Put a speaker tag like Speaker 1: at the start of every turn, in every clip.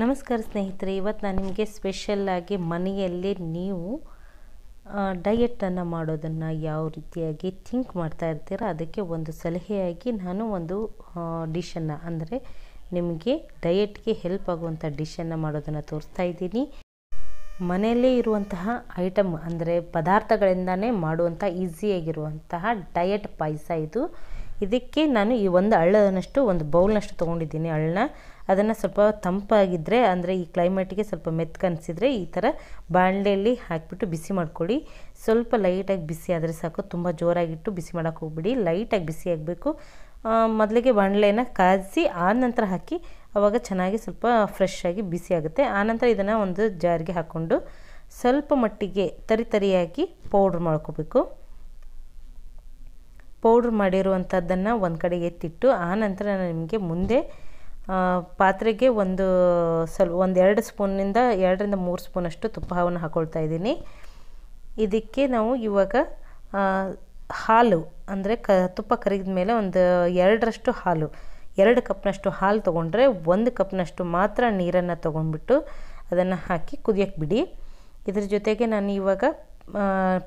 Speaker 1: ನಮಸ್ಕಾರ ಸ್ನೇಹಿತರೆ ಇವತ್ತು ನಾನು ನಿಮಗೆ ಸ್ಪೆಷಲ್ಲಾಗಿ ಮನೆಯಲ್ಲಿ ನೀವು ಡಯೆಟನ್ನು ಮಾಡೋದನ್ನು ಯಾವ ರೀತಿಯಾಗಿ ಥಿಂಕ್ ಮಾಡ್ತಾ ಇರ್ತೀರ ಅದಕ್ಕೆ ಒಂದು ಸಲಹೆಯಾಗಿ ನಾನು ಒಂದು ಡಿಶನ್ನು ಅಂದರೆ ನಿಮಗೆ ಡಯೆಟ್ಗೆ ಹೆಲ್ಪ್ ಆಗುವಂಥ ಡಿಶನ್ನು ಮಾಡೋದನ್ನು ತೋರಿಸ್ತಾ ಇದ್ದೀನಿ ಮನೆಯಲ್ಲೇ ಇರುವಂತಹ ಐಟಮ್ ಅಂದರೆ ಪದಾರ್ಥಗಳಿಂದನೇ ಮಾಡುವಂಥ ಈಸಿಯಾಗಿರುವಂತಹ ಡಯೆಟ್ ಪಾಯಸ ಇದು ಇದಕ್ಕೆ ನಾನು ಈ ಒಂದು ಹಳ್ಳನಷ್ಟು ಒಂದು ಬೌಲ್ನಷ್ಟು ತೊಗೊಂಡಿದ್ದೀನಿ ಅಳ್ಳನ ಅದನ್ನು ಸ್ವಲ್ಪ ತಂಪಾಗಿದ್ದರೆ ಅಂದರೆ ಈ ಕ್ಲೈಮೇಟಿಗೆ ಸ್ವಲ್ಪ ಮೆತ್ಕನಿಸಿದರೆ ಈ ಥರ ಬಾಣಲೆಯಲ್ಲಿ ಹಾಕಿಬಿಟ್ಟು ಬಿಸಿ ಮಾಡ್ಕೊಳ್ಳಿ ಸ್ವಲ್ಪ ಲೈಟಾಗಿ ಬಿಸಿ ಆದರೆ ಸಾಕು ತುಂಬ ಜೋರಾಗಿಟ್ಟು ಬಿಸಿ ಮಾಡೋಕೆ ಹೋಗ್ಬಿಡಿ ಲೈಟಾಗಿ ಬಿಸಿ ಆಗಬೇಕು ಮೊದಲಿಗೆ ಬಾಣಲೆನ ಕಾಯಿಸಿ ಆನಂತರ ಹಾಕಿ ಆವಾಗ ಚೆನ್ನಾಗಿ ಸ್ವಲ್ಪ ಫ್ರೆಶ್ ಆಗಿ ಬಿಸಿ ಆಗುತ್ತೆ ಆನಂತರ ಇದನ್ನು ಒಂದು ಜಾರಿಗೆ ಹಾಕ್ಕೊಂಡು ಸ್ವಲ್ಪ ಮಟ್ಟಿಗೆ ತರಿ ತರಿಯಾಗಿ ಪೌಡ್ರ್ ಮಾಡ್ಕೋಬೇಕು ಪೌಡ್ರ್ ಮಾಡಿರುವಂಥದ್ದನ್ನು ಒಂದು ಕಡೆ ಎತ್ತಿಟ್ಟು ಆನಂತರ ನಿಮಗೆ ಮುಂದೆ ಪಾತ್ರೆಗೆ ಒಂದು ಒಂದು ಎರಡು ಸ್ಪೂನಿಂದ ಎರಡರಿಂದ ಮೂರು ಸ್ಪೂನಷ್ಟು ತುಪ್ಪವನ್ನು ಹಾಕೊಳ್ತಾ ಇದ್ದೀನಿ ಇದಕ್ಕೆ ನಾವು ಇವಾಗ ಹಾಲು ಅಂದರೆ ಕ ತುಪ್ಪ ಕರಿದ ಮೇಲೆ ಒಂದು ಎರಡರಷ್ಟು ಹಾಲು ಎರಡು ಕಪ್ನಷ್ಟು ಹಾಲು ತೊಗೊಂಡ್ರೆ ಒಂದು ಕಪ್ನಷ್ಟು ಮಾತ್ರ ನೀರನ್ನು ತೊಗೊಂಡ್ಬಿಟ್ಟು ಅದನ್ನು ಹಾಕಿ ಕುದಿಯೋಕ್ಕೆ ಬಿಡಿ ಇದ್ರ ಜೊತೆಗೆ ನಾನು ಇವಾಗ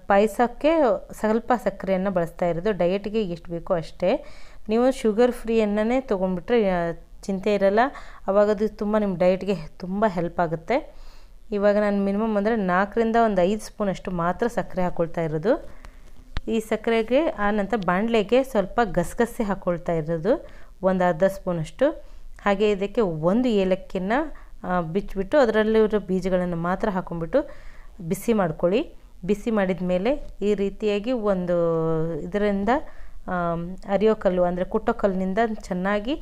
Speaker 1: ಪಾಯಸಕ್ಕೆ ಸ್ವಲ್ಪ ಸಕ್ಕರೆಯನ್ನು ಬಳಸ್ತಾ ಇರೋದು ಡಯಟಿಗೆ ಎಷ್ಟು ಬೇಕೋ ಅಷ್ಟೇ ನೀವು ಶುಗರ್ ಫ್ರೀಯನ್ನೇ ತೊಗೊಂಡ್ಬಿಟ್ರೆ ಚಿಂತೆ ಇರಲ್ಲ ಅವಾಗ ಅದು ತುಂಬ ನಿಮ್ಮ ಡಯಟ್ಗೆ ತುಂಬ ಹೆಲ್ಪ್ ಆಗುತ್ತೆ ಇವಾಗ ನಾನು ಮಿನಿಮಮ್ ಅಂದರೆ ನಾಲ್ಕರಿಂದ ಒಂದು ಐದು ಸ್ಪೂನಷ್ಟು ಅಷ್ಟು ಮಾತ್ರ ಸಕ್ಕರೆ ಹಾಕ್ಕೊಳ್ತಾ ಇರೋದು ಈ ಸಕ್ಕರೆಗೆ ಆನಂತರ ಬಾಣಲೆಗೆ ಸ್ವಲ್ಪ ಗಸಗಸೆ ಹಾಕ್ಕೊಳ್ತಾ ಇರೋದು ಒಂದು ಅರ್ಧ ಸ್ಪೂನಷ್ಟು ಹಾಗೆ ಇದಕ್ಕೆ ಒಂದು ಏಲಕ್ಕಿನ ಬಿಚ್ಚಿಬಿಟ್ಟು ಅದರಲ್ಲಿರೋ ಬೀಜಗಳನ್ನು ಮಾತ್ರ ಹಾಕ್ಕೊಂಡ್ಬಿಟ್ಟು ಬಿಸಿ ಮಾಡ್ಕೊಳ್ಳಿ ಬಿಸಿ ಮಾಡಿದ ಮೇಲೆ ಈ ರೀತಿಯಾಗಿ ಒಂದು ಇದರಿಂದ ಅರಿಯೋ ಕಲ್ಲು ಅಂದರೆ ಕುಟ್ಟೋ ಕಲ್ಲಿನಿಂದ ಚೆನ್ನಾಗಿ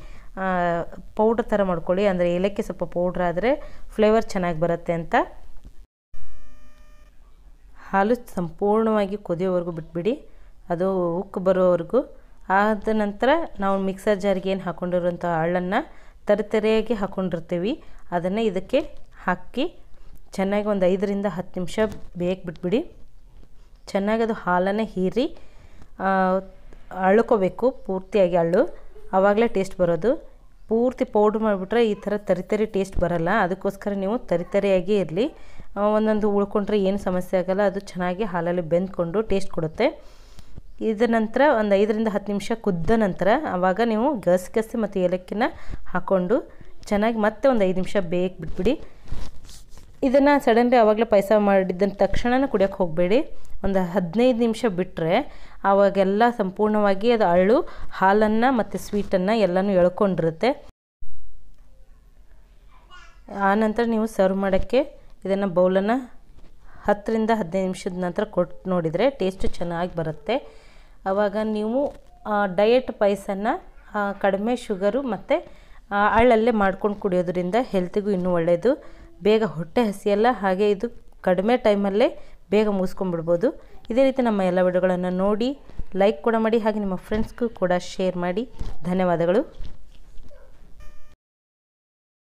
Speaker 1: ಪೌಡ್ರ್ ಥರ ಮಾಡ್ಕೊಳ್ಳಿ ಅಂದರೆ ಏಲಕ್ಕಿ ಸ್ವಲ್ಪ ಪೌಡ್ರ್ ಆದರೆ ಫ್ಲೇವರ್ ಚೆನ್ನಾಗಿ ಬರುತ್ತೆ ಅಂತ ಹಾಲು ಸಂಪೂರ್ಣವಾಗಿ ಕುದಿಯೋವರೆಗೂ ಬಿಟ್ಬಿಡಿ ಅದು ಉಕ್ಕು ಬರೋವರೆಗೂ ಆದ ನಂತರ ನಾವು ಮಿಕ್ಸರ್ ಜಾರಿಗೆ ಏನು ಹಾಕ್ಕೊಂಡಿರುವಂಥ ಹಾಳನ್ನು ತರತರಿಯಾಗಿ ಹಾಕೊಂಡಿರ್ತೀವಿ ಅದನ್ನು ಇದಕ್ಕೆ ಹಾಕಿ ಚೆನ್ನಾಗಿ ಒಂದು ಐದರಿಂದ ಹತ್ತು ನಿಮಿಷ ಬೇಯಕ್ಕೆ ಬಿಟ್ಬಿಡಿ ಚೆನ್ನಾಗಿ ಅದು ಹಾಲನ್ನೇ ಹೀರಿ ಅಳ್ಕೋಬೇಕು ಪೂರ್ತಿಯಾಗಿ ಅಳ್ಳು ಆವಾಗಲೇ ಟೇಸ್ಟ್ ಬರೋದು ಪೂರ್ತಿ ಪೌಡ್ರ್ ಮಾಡಿಬಿಟ್ರೆ ಈ ಥರ ತರಿತರಿ ಟೇಸ್ಟ್ ಬರಲ್ಲ ಅದಕ್ಕೋಸ್ಕರ ನೀವು ತರಿತರಿಯಾಗಿ ಇರಲಿ ಒಂದೊಂದು ಉಳ್ಕೊಂಡ್ರೆ ಏನು ಸಮಸ್ಯೆ ಆಗೋಲ್ಲ ಅದು ಚೆನ್ನಾಗಿ ಹಾಲಲ್ಲಿ ಬೆಂದ್ಕೊಂಡು ಟೇಸ್ಟ್ ಕೊಡುತ್ತೆ ಇದರ ನಂತರ ಒಂದು ಐದರಿಂದ ಹತ್ತು ನಿಮಿಷ ಕುದ್ದ ನಂತರ ಆವಾಗ ನೀವು ಗಸಗಸೆ ಮತ್ತು ಏಲಕ್ಕಿನ ಹಾಕ್ಕೊಂಡು ಚೆನ್ನಾಗಿ ಮತ್ತೆ ಒಂದು ಐದು ನಿಮಿಷ ಬೇಯಕ್ಕೆ ಬಿಟ್ಬಿಡಿ ಇದನ್ನು ಸಡನ್ಲಿ ಆವಾಗಲೇ ಪಾಯಸ ಮಾಡಿದ್ದ ತಕ್ಷಣ ಕುಡಿಯೋಕ್ಕೆ ಹೋಗಬೇಡಿ ಒಂದು ಹದಿನೈದು ನಿಮಿಷ ಬಿಟ್ಟರೆ ಆವಾಗೆಲ್ಲ ಸಂಪೂರ್ಣವಾಗಿ ಅದು ಅಳು ಹಾಲನ್ನು ಮತ್ತು ಸ್ವೀಟನ್ನು ಎಲ್ಲನೂ ಎಳ್ಕೊಂಡಿರುತ್ತೆ ಆನಂತರ ನೀವು ಸರ್ವ್ ಮಾಡೋಕ್ಕೆ ಇದನ್ನು ಬೌಲನ್ನು ಹತ್ತರಿಂದ ಹದಿನೈದು ನಿಮಿಷದ ನಂತರ ಕೊಟ್ಟು ನೋಡಿದರೆ ಟೇಸ್ಟು ಚೆನ್ನಾಗಿ ಬರುತ್ತೆ ಆವಾಗ ನೀವು ಡಯಟ್ ಪಾಯಸನ ಕಡಿಮೆ ಶುಗರು ಮತ್ತು ಅಳ್ಳಲ್ಲೇ ಮಾಡ್ಕೊಂಡು ಕುಡಿಯೋದ್ರಿಂದ ಹೆಲ್ತಿಗೂ ಇನ್ನೂ ಒಳ್ಳೆಯದು ಬೇಗ ಹೊಟ್ಟೆ ಹಸಿಯಲ್ಲ ಹಾಗೆ ಇದು ಕಡಿಮೆ ಟೈಮಲ್ಲೇ ಬೇಗ ಮುಗಿಸ್ಕೊಂಡ್ಬಿಡ್ಬೋದು ಇದೇ ರೀತಿ ನಮ್ಮ ಎಲ್ಲ ವಿಡಿಯೋಗಳನ್ನು ನೋಡಿ ಲೈಕ್ ಕೂಡ ಮಾಡಿ ಹಾಗೆ ನಿಮ್ಮ ಫ್ರೆಂಡ್ಸ್ಗೂ ಕೂಡ ಶೇರ್ ಮಾಡಿ ಧನ್ಯವಾದಗಳು